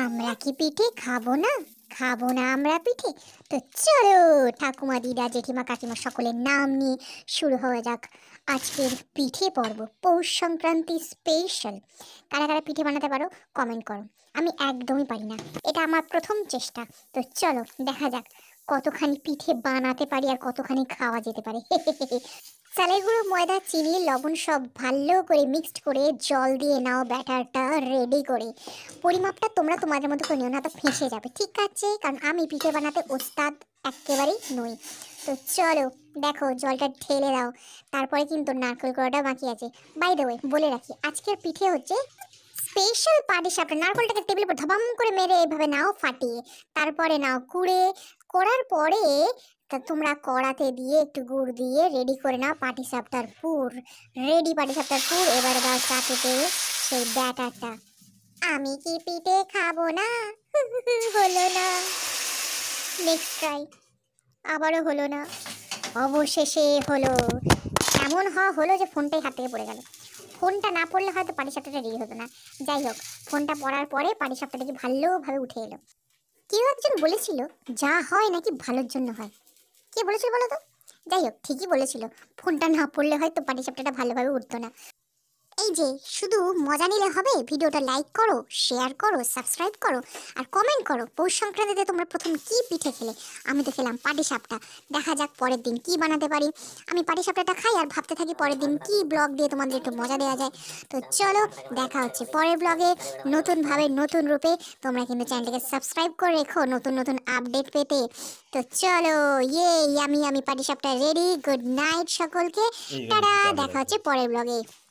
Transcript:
আমরা কি পিঠে খাবো না খাবো না আমরা পিঠে তো চলো ঠাকুমা দিদা জেঠিমা কাকিমা সকলের নাম নিয়ে শুরু হওয়া যাক আজকের পিঠে পর্ব পৌষ সংক্রান্তি স্পেশাল কারা কারা পিঠে বানাতে পারো কমেন্ট করো আমি একদমই পারি না এটা আমার প্রথম চেষ্টা তো চলো দেখা যাক কতখানি পিঠে বানাতে পারি আর কতখানি খাওয়া যেতে পারে চালের গুঁড়ো ময়দা চিনি লবণ সব ভালো করে মিক্সড করে জল দিয়ে নাও ব্যাটারটা রেডি করে পরিমাপটা তোমরা তোমাদের মতো করে নিও না তো ফেঁসে যাবে ঠিক আছে কারণ আমি পিঠে বানাতে ওস্তাদ একেবারেই নই তো চলো দেখো জলটা ঢেলে দাও তারপরে কিন্তু নারকেল কড়াটা বাকি আছে বাই দেওয়ে বলে রাখি আজকের পিঠে হচ্ছে স্পেশাল পাটি সাপটা নারকলটাকে টেবিল উপর ধবাম করে মেরে এভাবে নাও ফাটিয়ে তারপরে নাও কুড়ে করার পরে তা তোমরা কড়াতে দিয়ে একটু গুড় দিয়ে রেডি করে নাও সাপটার পুর রেডি সাপটার পুর এবার দাও চাকেতে সেই ব্যাটারটা আমি কি পিঠে খাবো না হলো না নেক্সট ট্রাই আবারও হলো না অবশেষে হলো এমন হওয়া হলো যে ফোনটাই হাত থেকে পড়ে গেল ফোনটা না পড়লে হয়তো পাটি সাপটাটা রেডি হতো না যাই হোক ফোনটা পড়ার পরে পাটি দেখি ভালোভাবে উঠে এলো কেউ একজন বলেছিল যা হয় নাকি ভালোর জন্য হয় কে বলেছিল বলো তো যাই হোক ঠিকই বলেছিল ফোনটা না পড়লে হয়তো পাটিসাপটাটা ভালোভাবে উঠতো না এই যে শুধু মজা নিলে হবে ভিডিওটা লাইক করো শেয়ার করো সাবস্ক্রাইব করো আর কমেন্ট করো পৌষ সংক্রান্তিতে তোমরা প্রথম কি পিঠে খেলে আমি তো খেলাম পাটিসাপটা দেখা যাক পরের দিন কি বানাতে পারি আমি পাটিসাপটা খাই আর ভাবতে থাকি পরের দিন কি ব্লগ দিয়ে তোমাদের একটু মজা দেওয়া যায় তো চলো দেখা হচ্ছে পরের ব্লগে নতুনভাবে নতুন রূপে তোমরা কিন্তু চ্যানেলটাকে সাবস্ক্রাইব করে রেখো নতুন নতুন আপডেট পেতে তো চলো ইয়ে আমি আমি পাটিসাপটা রেডি গুড নাইট সকলকে তারা দেখা হচ্ছে পরের ব্লগে